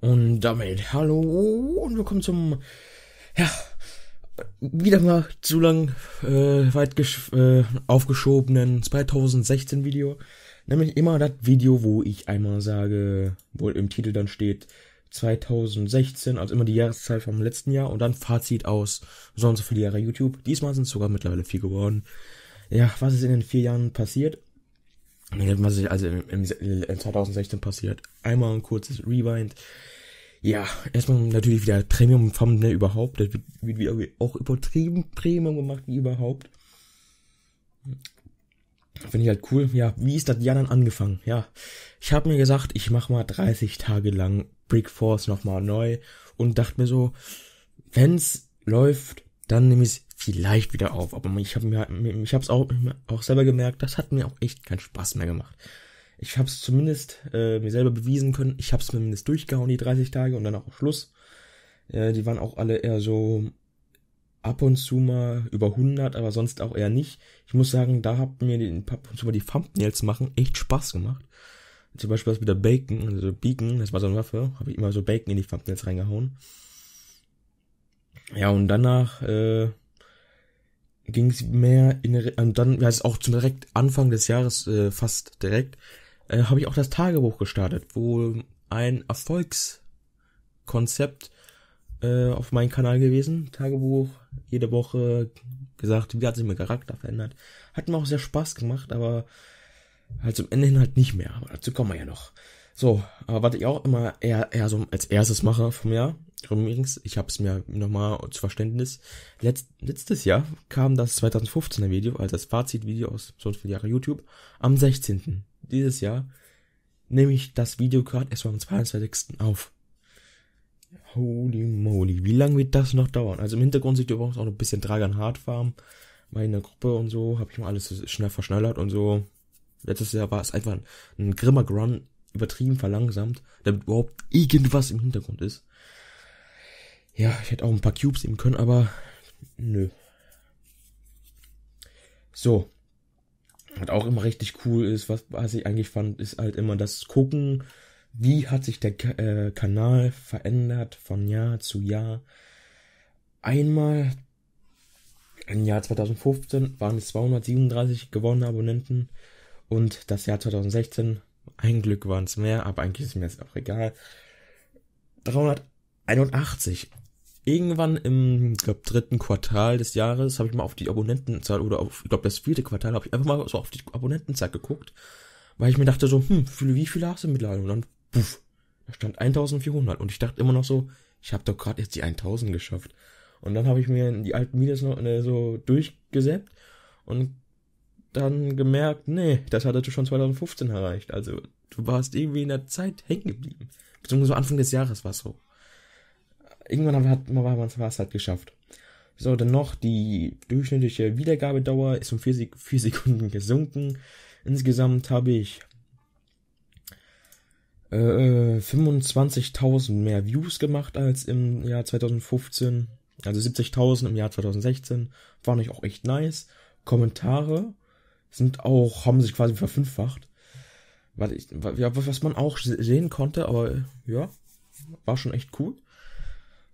Und damit hallo und willkommen zum, ja, wieder mal zu lang äh, weit äh, aufgeschobenen 2016 Video. Nämlich immer das Video, wo ich einmal sage, wo im Titel dann steht 2016, also immer die Jahreszahl vom letzten Jahr und dann Fazit aus so und so viele Jahre YouTube. Diesmal sind es sogar mittlerweile vier geworden. Ja, was ist in den vier Jahren passiert? Was ist also im, im 2016 passiert? Einmal ein kurzes Rewind. Ja, erstmal natürlich wieder Premium Farm, ne, überhaupt. Das wird, wird wieder auch übertrieben Premium gemacht, wie überhaupt. Finde ich halt cool. Ja, wie ist das Jahr dann angefangen? Ja, ich habe mir gesagt, ich mache mal 30 Tage lang Brick Force nochmal neu und dachte mir so, wenn's läuft, dann nehme ich es vielleicht wieder auf. Aber ich habe mir, ich habe es auch, auch selber gemerkt, das hat mir auch echt keinen Spaß mehr gemacht. Ich habe es zumindest äh, mir selber bewiesen können. Ich habe es zumindest durchgehauen die 30 Tage und dann auch Schluss. Äh, die waren auch alle eher so ab und zu mal über 100, aber sonst auch eher nicht. Ich muss sagen, da hat mir die, ab und zu mal die Thumbnails machen echt Spaß gemacht. Zum Beispiel das mit der Bacon, also Beacon, das war so eine Waffe, habe ich immer so Bacon in die Thumbnails reingehauen. Ja, und danach äh, ging es mehr in und dann also auch zum direkt Anfang des Jahres äh, fast direkt äh, habe ich auch das Tagebuch gestartet, wo ein Erfolgskonzept äh, auf meinem Kanal gewesen. Tagebuch jede Woche gesagt, wie hat sich mein Charakter verändert. Hat mir auch sehr Spaß gemacht, aber halt zum Ende hin halt nicht mehr. Aber dazu kommen wir ja noch. So, aber was ich auch immer eher, eher so als erstes mache vom Jahr, Übrigens, ich habe es mir nochmal zu Verständnis. Letz, letztes Jahr kam das 2015er Video, also das Fazitvideo aus so vielen Jahren YouTube, am 16. Dieses Jahr nehme ich das Video gerade erst mal am 22. auf. Holy moly, wie lange wird das noch dauern? Also im Hintergrund sieht ihr übrigens auch noch ein bisschen Dragon Hard Hardfarm, meine Gruppe und so, habe ich mal alles schnell verschnellert und so. Letztes Jahr war es einfach ein, ein grimmer Grun, übertrieben verlangsamt, damit überhaupt irgendwas im Hintergrund ist. Ja, ich hätte auch ein paar Cubes nehmen können, aber nö. So. Was auch immer richtig cool ist, was, was ich eigentlich fand, ist halt immer das Gucken, wie hat sich der äh, Kanal verändert von Jahr zu Jahr. Einmal im Jahr 2015 waren es 237 gewonnene Abonnenten und das Jahr 2016, ein Glück waren es mehr, aber eigentlich ist mir jetzt auch egal, 381 irgendwann im glaub, dritten Quartal des Jahres habe ich mal auf die Abonnentenzahl oder auf, ich glaube, das vierte Quartal habe ich einfach mal so auf die Abonnentenzahl geguckt, weil ich mir dachte so, hm, wie viele hast du mittlerweile? Und dann, puff, da stand 1400 und ich dachte immer noch so, ich habe doch gerade jetzt die 1000 geschafft. Und dann habe ich mir die alten Videos noch äh, so durchgesäppt und dann gemerkt, nee, das hattest du schon 2015 erreicht. Also du warst irgendwie in der Zeit hängen geblieben. Beziehungsweise Anfang des Jahres war es so irgendwann hat, war man es halt geschafft. So, dann noch die durchschnittliche Wiedergabedauer ist um 4, 4 Sekunden gesunken. Insgesamt habe ich äh, 25.000 mehr Views gemacht als im Jahr 2015. Also 70.000 im Jahr 2016. War nicht auch echt nice. Kommentare sind auch, haben sich quasi verfünffacht. Was, ich, was man auch sehen konnte, aber ja, war schon echt cool.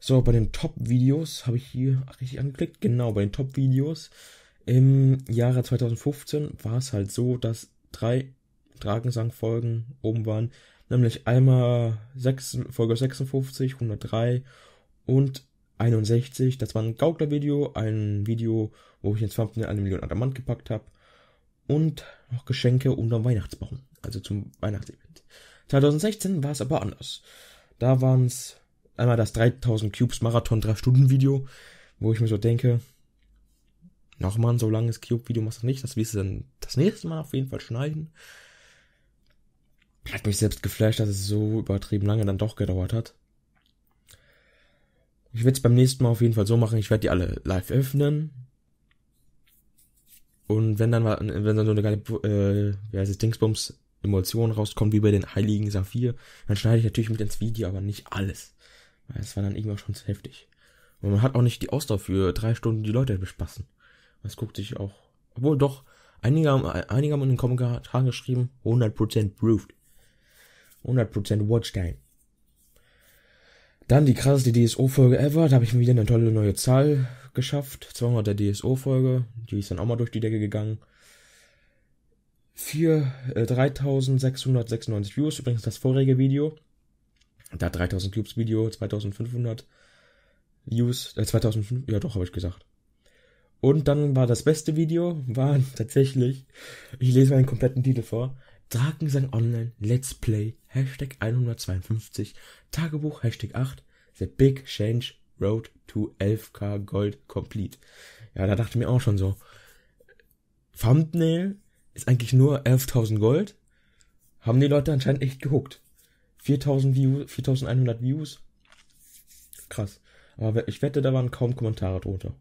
So, bei den Top-Videos habe ich hier richtig angeklickt. Genau, bei den Top-Videos im Jahre 2015 war es halt so, dass drei Dragensang-Folgen oben waren. Nämlich einmal 6, Folge 56, 103 und 61. Das war ein Gaukler-Video, ein Video, wo ich ins Thumbnail eine Million Adamant gepackt habe. Und noch Geschenke unterm Weihnachtsbaum, also zum Weihnachtsevent. 2016 war es aber anders. Da waren es einmal das 3000 Cubes Marathon 3 Stunden Video, wo ich mir so denke, nochmal ein so langes Cube-Video machst du nicht, das wirst du dann das nächste Mal auf jeden Fall schneiden. Hat mich selbst geflasht, dass es so übertrieben lange dann doch gedauert hat. Ich werde es beim nächsten Mal auf jeden Fall so machen, ich werde die alle live öffnen. Und wenn dann, wenn dann so eine geile, äh, wie heißt es, Dingsbums emotion rauskommt, wie bei den Heiligen Saphir, dann schneide ich natürlich mit ins Video, aber nicht alles. Weil Es war dann irgendwann schon zu heftig. Und man hat auch nicht die Ausdauer für drei Stunden die Leute bespassen. Das guckt sich auch. Obwohl doch, einige haben, einige haben in den Kommentaren geschrieben, 100% Proved. 100% Watchtime. Dann die krasseste DSO-Folge ever. Da habe ich mir wieder eine tolle neue Zahl geschafft. 200 der DSO-Folge. Die ist dann auch mal durch die Decke gegangen. 4, äh, 3696 Views, übrigens das vorige Video. Da 3000 Cubes Video, 2500 Views, äh, 2005, ja doch, habe ich gesagt. Und dann war das beste Video, war tatsächlich, ich lese meinen kompletten Titel vor, Drakensang Online, Let's Play, Hashtag 152, Tagebuch, Hashtag 8, The Big Change Road to 11k Gold Complete. Ja, da dachte ich mir auch schon so, Thumbnail ist eigentlich nur 11.000 Gold, haben die Leute anscheinend echt gehuckt. 4000 Views, 4100 Views. Krass. Aber ich wette, da waren kaum Kommentare drunter.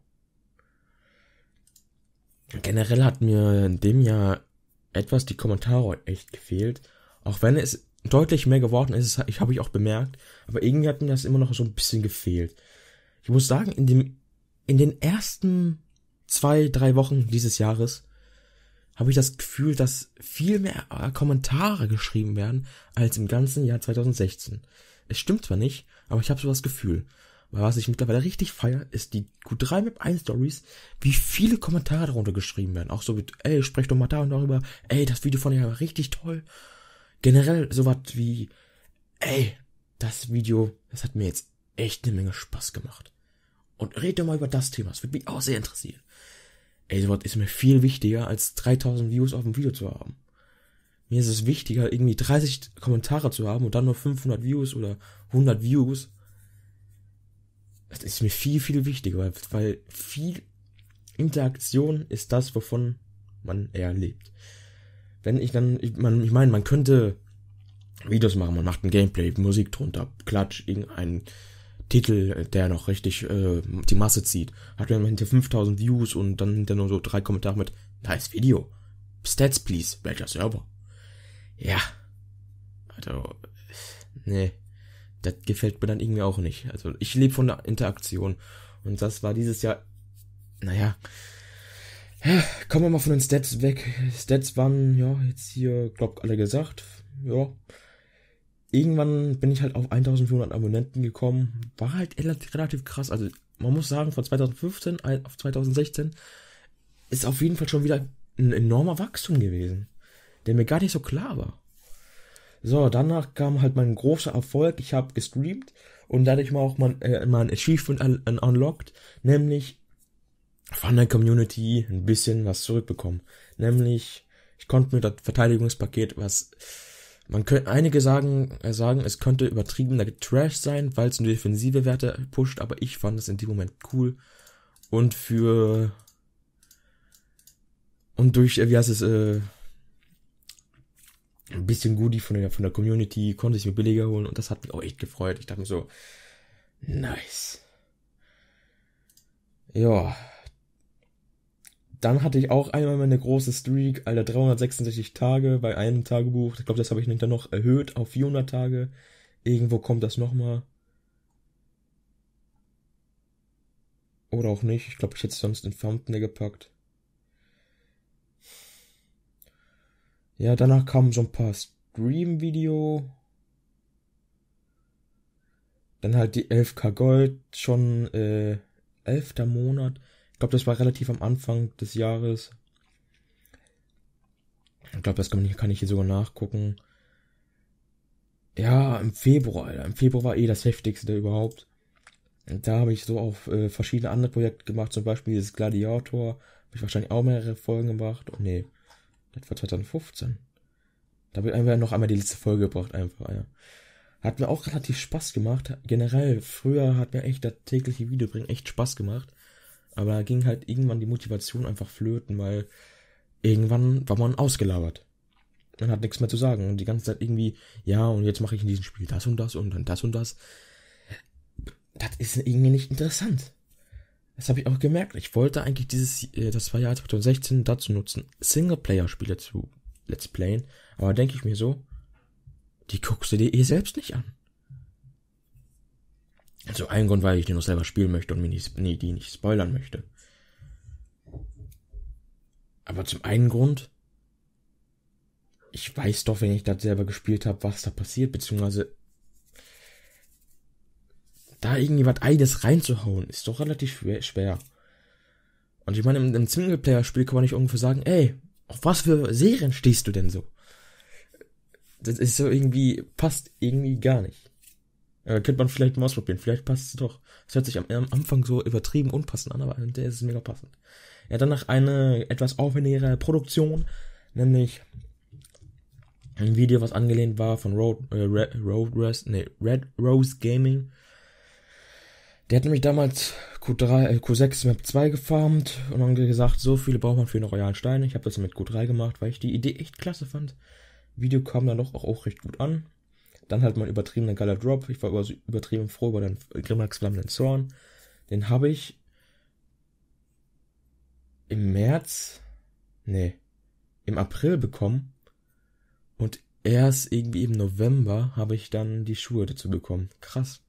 Generell hat mir in dem Jahr etwas die Kommentare echt gefehlt. Auch wenn es deutlich mehr geworden ist, ich habe ich auch bemerkt. Aber irgendwie hat mir das immer noch so ein bisschen gefehlt. Ich muss sagen, in, dem, in den ersten zwei, drei Wochen dieses Jahres habe ich das Gefühl, dass viel mehr äh, Kommentare geschrieben werden als im ganzen Jahr 2016. Es stimmt zwar nicht, aber ich habe so das Gefühl. Weil was ich mittlerweile richtig feier, ist die Q3 Map 1 Stories, wie viele Kommentare darunter geschrieben werden. Auch so wie, ey, sprecht doch mal da und darüber, ey, das Video von dir war richtig toll. Generell sowas wie, ey, das Video, das hat mir jetzt echt eine Menge Spaß gemacht. Und red doch mal über das Thema, das würde mich auch sehr interessieren. Ey, sowas ist mir viel wichtiger, als 3000 Views auf dem Video zu haben. Mir ist es wichtiger, irgendwie 30 Kommentare zu haben und dann nur 500 Views oder 100 Views. Das ist mir viel, viel wichtiger, weil, weil viel Interaktion ist das, wovon man eher lebt. Wenn ich dann, ich, man, ich meine, man könnte Videos machen, man macht ein Gameplay, Musik drunter, Klatsch, irgendein Titel, der noch richtig äh, die Masse zieht. Hat dann hinter 5000 Views und dann hinter nur so drei Kommentare mit Nice Video. Stats please. Welcher Server? Ja. Also, nee. Das gefällt mir dann irgendwie auch nicht. Also, ich lebe von der Interaktion. Und das war dieses Jahr, naja. Kommen wir mal von den Stats weg. Stats waren, ja, jetzt hier, glaubt alle gesagt. Ja irgendwann bin ich halt auf 1500 Abonnenten gekommen. War halt relativ krass. Also man muss sagen, von 2015 auf 2016 ist auf jeden Fall schon wieder ein enormer Wachstum gewesen, der mir gar nicht so klar war. So, danach kam halt mein großer Erfolg. Ich habe gestreamt und dadurch mal auch mein, äh, mein Achievement un unlocked, nämlich von der Community ein bisschen was zurückbekommen. Nämlich, ich konnte mir das Verteidigungspaket, was man könnte, einige sagen, äh, sagen, es könnte übertriebener Trash sein, weil es nur defensive Werte pusht, aber ich fand es in dem Moment cool. Und für, und durch, äh, wie heißt es, äh, ein bisschen Goodie von der, von der Community, konnte ich mir billiger holen und das hat mich auch echt gefreut. Ich dachte mir so, nice. Ja, dann hatte ich auch einmal meine große Streak, Alter, 366 Tage bei einem Tagebuch. Ich glaube, das habe ich dann noch erhöht auf 400 Tage. Irgendwo kommt das nochmal. Oder auch nicht. Ich glaube, ich hätte es sonst in Thumbnail gepackt. Ja, danach kamen so ein paar Stream-Video. Dann halt die 11k Gold, schon äh, 11. Monat. Ich glaube, das war relativ am Anfang des Jahres. Ich glaube, das kann ich, kann ich hier sogar nachgucken. Ja, im Februar, Alter. Im Februar war eh das heftigste überhaupt. Und da habe ich so auf äh, verschiedene andere Projekte gemacht, zum Beispiel dieses Gladiator. Habe ich wahrscheinlich auch mehrere Folgen gemacht. Oh nee, das war 2015. Da wird einfach noch einmal die letzte Folge gebracht, einfach, ja. Hat mir auch relativ Spaß gemacht. Generell, früher hat mir echt das tägliche Video bringen echt Spaß gemacht. Aber da ging halt irgendwann die Motivation einfach flöten, weil irgendwann war man ausgelabert. Man hat nichts mehr zu sagen und die ganze Zeit irgendwie, ja, und jetzt mache ich in diesem Spiel das und das und dann das und das. Das ist irgendwie nicht interessant. Das habe ich auch gemerkt. Ich wollte eigentlich dieses, äh, das war Jahr 2016 dazu nutzen, Singleplayer-Spiele zu Let's Playen. Aber denke ich mir so, die guckst du dir eh selbst nicht an. Also ein Grund, weil ich den noch selber spielen möchte und mir nicht, nee, die nicht spoilern möchte. Aber zum einen Grund, ich weiß doch, wenn ich das selber gespielt habe, was da passiert, beziehungsweise da irgendwie was Eides reinzuhauen, ist doch relativ schwer. schwer. Und ich meine, im, im Singleplayer-Spiel kann man nicht ungefähr sagen, ey, auf was für Serien stehst du denn so? Das ist so irgendwie, passt irgendwie gar nicht. Äh, könnte man vielleicht mal ausprobieren. Vielleicht passt es doch. Es hört sich am, am, Anfang so übertrieben unpassend an, aber an der ist es mega passend. Ja, danach eine etwas aufwendigere Produktion, nämlich ein Video, was angelehnt war von Road, äh, Red, Road Rest, nee, Red Rose Gaming. Der hat nämlich damals Q3, äh, Q6 Map 2 gefarmt und dann gesagt, so viele braucht man für den royalen Stein. Ich habe das mit Q3 gemacht, weil ich die Idee echt klasse fand. Video kam dann doch auch, auch recht gut an. Dann halt mein übertriebener geiler Drop. Ich war über, übertrieben froh über den Grimmax Flammenden Zorn. Den habe ich im März, nee, im April bekommen. Und erst irgendwie im November habe ich dann die Schuhe dazu bekommen. Krass.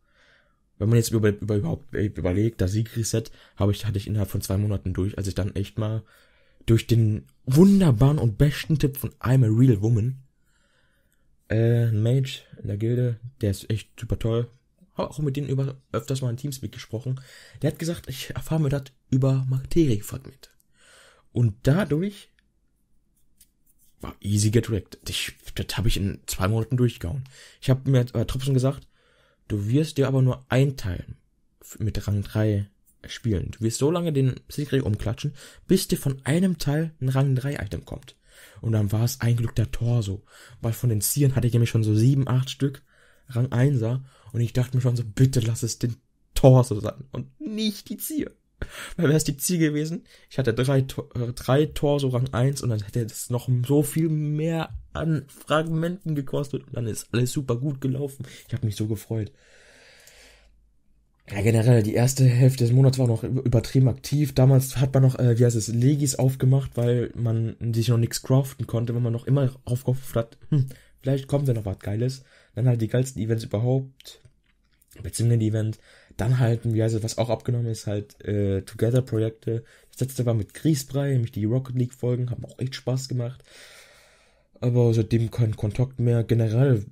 Wenn man jetzt über, über überhaupt überlegt, das Siegreset habe ich, hatte ich innerhalb von zwei Monaten durch, als ich dann echt mal durch den wunderbaren und besten Tipp von I'm a Real Woman äh, ein Mage in der Gilde, der ist echt super toll. Habe auch mit denen über öfters mal in Teamspeak gesprochen. Der hat gesagt, ich erfahre mir das über Materiefragmente. Und dadurch war easy get wrecked. Ich, das habe ich in zwei Monaten durchgehauen. Ich habe mir äh, trotzdem gesagt, du wirst dir aber nur ein Teil mit Rang 3 spielen. Du wirst so lange den Siegring umklatschen, bis dir von einem Teil ein Rang 3 Item kommt. Und dann war es ein Glück der Torso. Weil von den Zieren hatte ich nämlich schon so sieben, acht Stück, Rang 1er. Und ich dachte mir schon so, bitte lass es den Torso sein und nicht die Zier. Weil wäre es die Zier gewesen, ich hatte drei, äh, drei Torso Rang 1 und dann hätte es noch so viel mehr an Fragmenten gekostet und dann ist alles super gut gelaufen. Ich habe mich so gefreut. Ja, generell, die erste Hälfte des Monats war noch übertrieben aktiv. Damals hat man noch, äh, wie heißt es, Legis aufgemacht, weil man sich noch nichts craften konnte, wenn man noch immer aufgehofft hat, hm, vielleicht kommt ja noch was Geiles. Dann halt die geilsten Events überhaupt, beziehungsweise die Event. Dann halt, wie heißt es, was auch abgenommen ist, halt äh, Together-Projekte. Das letzte war mit Grießbrei, nämlich die Rocket League-Folgen, haben auch echt Spaß gemacht. Aber seitdem kein Kontakt mehr. Generell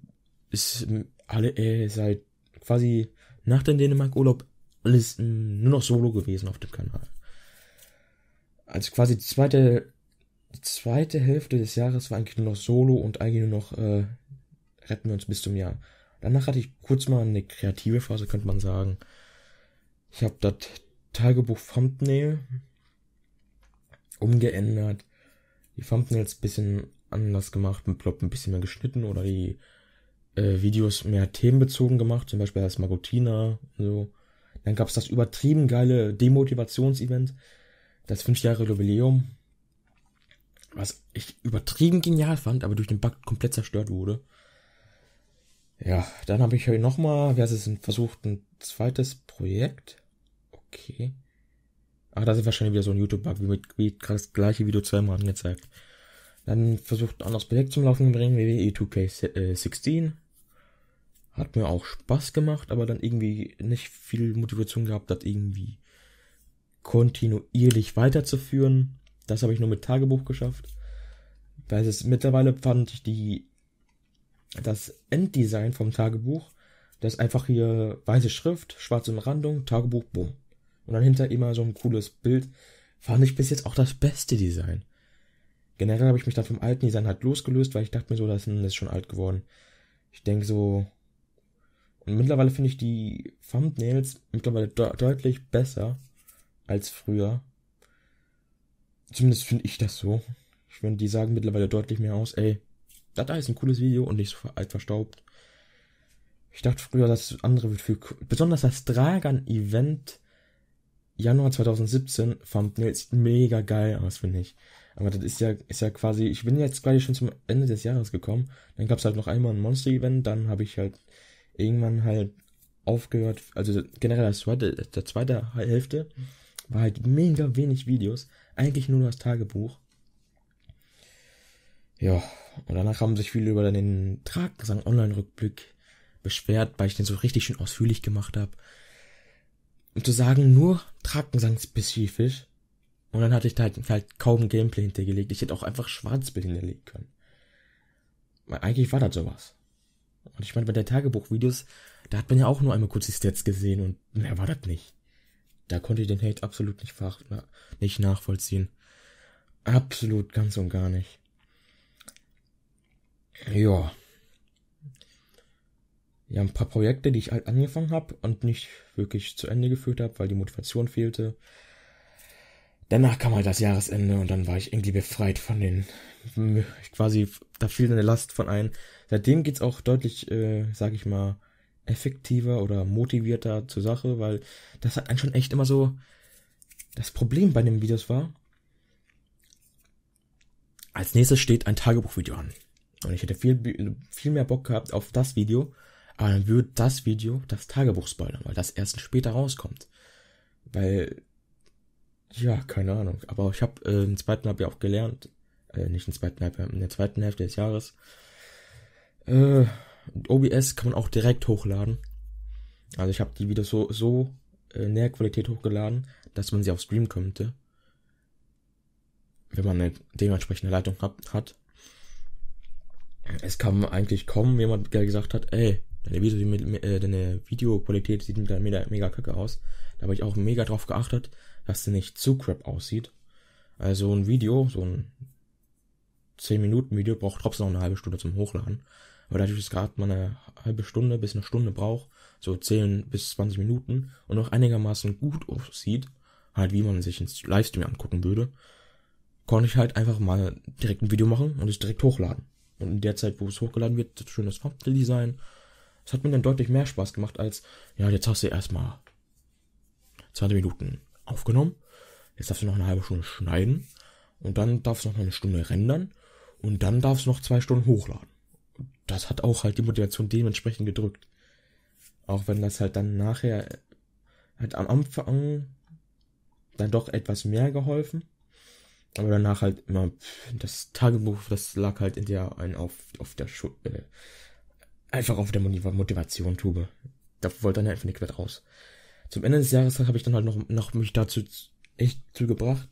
ist alle äh, seit quasi nach dem Dänemark-Urlaub alles nur noch solo gewesen auf dem Kanal. Also quasi die zweite, die zweite Hälfte des Jahres war eigentlich nur noch solo und eigentlich nur noch äh, retten wir uns bis zum Jahr. Danach hatte ich kurz mal eine kreative Phase, könnte man sagen. Ich habe das Tagebuch Thumbnail umgeändert, die Thumbnails ein bisschen anders gemacht, mit Plop ein bisschen mehr geschnitten oder die äh, Videos mehr themenbezogen gemacht, zum Beispiel als Magotina so. Dann gab's das übertrieben geile Demotivations-Event, das fünf Jahre Jubiläum, was ich übertrieben genial fand, aber durch den Bug komplett zerstört wurde. Ja, dann habe ich nochmal, wie heißt es, versucht, ein zweites Projekt. Okay. Ach, das ist wahrscheinlich wieder so ein YouTube-Bug, wie, mit, wie das gleiche Video zweimal angezeigt. Dann versucht ein anderes Projekt zum Laufen zu bringen, WWE e 2K16. Hat mir auch Spaß gemacht, aber dann irgendwie nicht viel Motivation gehabt, das irgendwie kontinuierlich weiterzuführen. Das habe ich nur mit Tagebuch geschafft. Weil es mittlerweile fand ich die das Enddesign vom Tagebuch, das einfach hier weiße Schrift, schwarze Umrandung, Tagebuch, bumm. Und dann hinter immer so ein cooles Bild, fand ich bis jetzt auch das beste Design. Generell habe ich mich dann vom alten Design halt losgelöst, weil ich dachte mir so, das ist schon alt geworden. Ich denke so, und mittlerweile finde ich die Thumbnails mittlerweile de deutlich besser als früher. Zumindest finde ich das so. Ich finde, die sagen mittlerweile deutlich mehr aus, ey, das da ist ein cooles Video und nicht so alt verstaubt. Ich dachte früher, das andere wird viel cool. Besonders das dragon event Januar 2017 Thumbnail sieht mega geil aus, finde ich. Aber das ist ja, ist ja quasi, ich bin jetzt quasi schon zum Ende des Jahres gekommen. Dann gab es halt noch einmal ein Monster-Event, dann habe ich halt irgendwann halt aufgehört, also generell das zweite, der zweite Hälfte war halt mega wenig Videos, eigentlich nur das Tagebuch. Ja, und danach haben sich viele über den Traggesang Online-Rückblick beschwert, weil ich den so richtig schön ausführlich gemacht habe. Und zu sagen, nur Trakensang spezifisch. Und dann hatte ich da halt, halt kaum Gameplay hintergelegt. Ich hätte auch einfach Schwarzbild hinterlegen können. Weil eigentlich war das sowas. Und ich meine, bei der Tagebuchvideos, da hat man ja auch nur einmal kurz die Stats gesehen und mehr war das nicht. Da konnte ich den Hate absolut nicht, nicht nachvollziehen. Absolut, ganz und gar nicht. Ja. Ja, ein paar Projekte, die ich halt angefangen habe und nicht wirklich zu Ende geführt habe, weil die Motivation fehlte. Danach kam halt das Jahresende und dann war ich irgendwie befreit von den, quasi, da fiel eine Last von einem. Seitdem geht es auch deutlich, äh, sag ich mal, effektiver oder motivierter zur Sache, weil das hat einen schon echt immer so das Problem bei den Videos war. Als nächstes steht ein Tagebuchvideo an. Und ich hätte viel, viel mehr Bock gehabt auf das Video, aber dann würde das Video das Tagebuch spoilern, weil das erst später rauskommt. Weil, ja, keine Ahnung. Aber ich habe äh, im zweiten Halbjahr auch gelernt, äh, nicht im zweiten Halbjahr, in der zweiten Hälfte des Jahres, äh, OBS kann man auch direkt hochladen. Also ich habe die Videos so, so in äh, der Qualität hochgeladen, dass man sie auf Stream könnte. Wenn man eine dementsprechende Leitung hat. Es kam eigentlich kaum jemand, der gesagt hat, ey, deine, Video, äh, deine Videoqualität sieht mega, mega kacke aus. Da habe ich auch mega drauf geachtet, dass sie nicht zu crap aussieht. Also ein Video, so ein 10 Minuten Video braucht trotzdem noch eine halbe Stunde zum Hochladen weil der Juice gerade mal eine halbe Stunde bis eine Stunde braucht, so 10 bis 20 Minuten und auch einigermaßen gut aussieht, halt wie man sich ins Livestream angucken würde, konnte ich halt einfach mal direkt ein Video machen und es direkt hochladen. Und in der Zeit, wo es hochgeladen wird, das schönes Thumbnail-Design. Es hat mir dann deutlich mehr Spaß gemacht als, ja, jetzt hast du erstmal 20 Minuten aufgenommen, jetzt darfst du noch eine halbe Stunde schneiden und dann darfst du noch eine Stunde rendern und dann darfst du noch zwei Stunden hochladen das hat auch halt die Motivation dementsprechend gedrückt. Auch wenn das halt dann nachher halt am Anfang dann doch etwas mehr geholfen. Aber danach halt immer das Tagebuch, das lag halt in der ein auf, auf der Schu äh, einfach auf der Motivation Tube. Da wollte dann einfach nicht mehr raus. Zum Ende des Jahres habe ich dann halt noch, noch mich dazu echt zugebracht,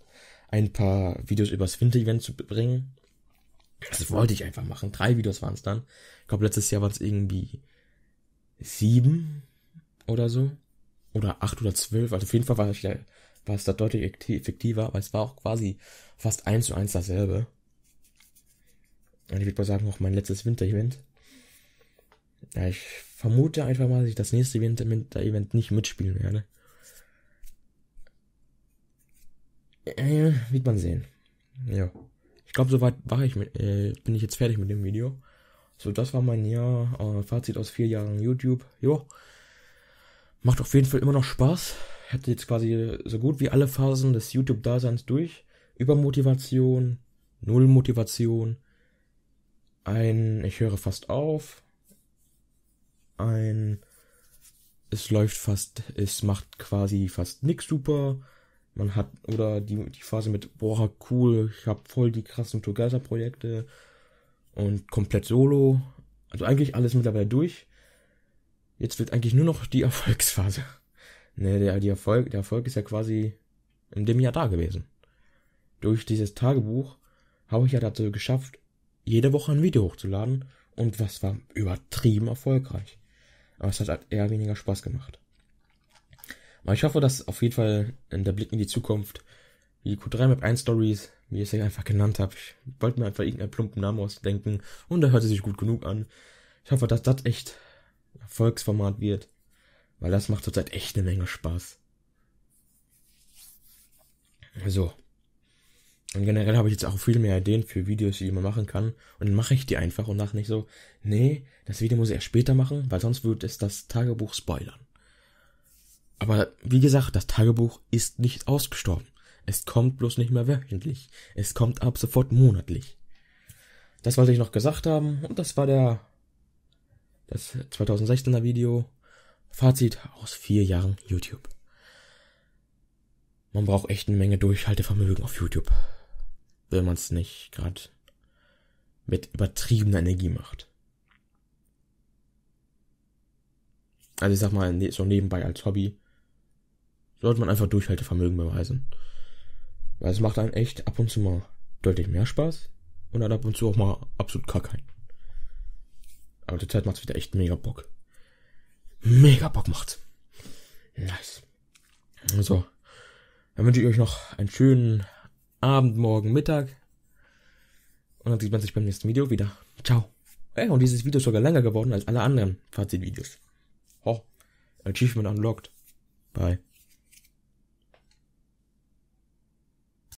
ein paar Videos über das Winter-Event zu bringen das wollte ich einfach machen. Drei Videos waren es dann. Ich glaube, letztes Jahr waren es irgendwie sieben oder so. Oder acht oder zwölf. Also auf jeden Fall war, ich da, war es da deutlich effektiver, weil es war auch quasi fast eins zu eins dasselbe. Und ich würde mal sagen, auch mein letztes Winter-Event. Ja, ich vermute einfach mal, dass ich das nächste Winter-Event nicht mitspielen werde. Äh, wird man sehen. Ja. Ich glaube, soweit war ich mit, äh, bin ich jetzt fertig mit dem Video. So, das war mein Jahr, äh, Fazit aus vier Jahren YouTube. Jo, macht auf jeden Fall immer noch Spaß. Hätte jetzt quasi so gut wie alle Phasen des YouTube-Daseins durch. Übermotivation, null Motivation, ein, ich höre fast auf, ein, es läuft fast, es macht quasi fast nichts super, man hat, oder die, die Phase mit, boah, cool, ich habe voll die krassen Together-Projekte und komplett solo. Also eigentlich alles mittlerweile durch. Jetzt wird eigentlich nur noch die Erfolgsphase. Ne, der, die Erfolg, der Erfolg ist ja quasi in dem Jahr da gewesen. Durch dieses Tagebuch habe ich ja dazu geschafft, jede Woche ein Video hochzuladen und was war übertrieben erfolgreich. Aber es hat halt eher weniger Spaß gemacht. Aber ich hoffe, dass auf jeden Fall in ähm, der Blick in die Zukunft, wie die Q3 Map 1 Stories, wie ich es einfach genannt habe, ich wollte mir einfach irgendeinen plumpen Namen ausdenken und der hörte sich gut genug an. Ich hoffe, dass das echt Erfolgsformat wird, weil das macht zurzeit echt eine Menge Spaß. So. Und generell habe ich jetzt auch viel mehr Ideen für Videos, die man machen kann. Und dann mache ich die einfach und dachte nicht so, nee, das Video muss ich erst später machen, weil sonst würde es das Tagebuch spoilern. Aber wie gesagt, das Tagebuch ist nicht ausgestorben. Es kommt bloß nicht mehr wöchentlich. Es kommt ab sofort monatlich. Das wollte ich noch gesagt haben und das war der das 2016er Video. Fazit aus vier Jahren YouTube. Man braucht echt eine Menge Durchhaltevermögen auf YouTube, wenn man es nicht gerade mit übertriebener Energie macht. Also ich sag mal ne, so nebenbei als Hobby sollte man einfach Durchhaltevermögen beweisen. Weil es macht einen echt ab und zu mal deutlich mehr Spaß und dann ab und zu auch mal absolut gar keinen. Aber zurzeit macht's wieder echt mega Bock. Mega Bock macht's. Nice. So. Dann wünsche ich euch noch einen schönen Abend, Morgen, Mittag. Und dann sieht man sich beim nächsten Video wieder. Ciao. Ey, und dieses Video ist sogar länger geworden als alle anderen Fazitvideos. Oh, Achievement unlocked. Bye.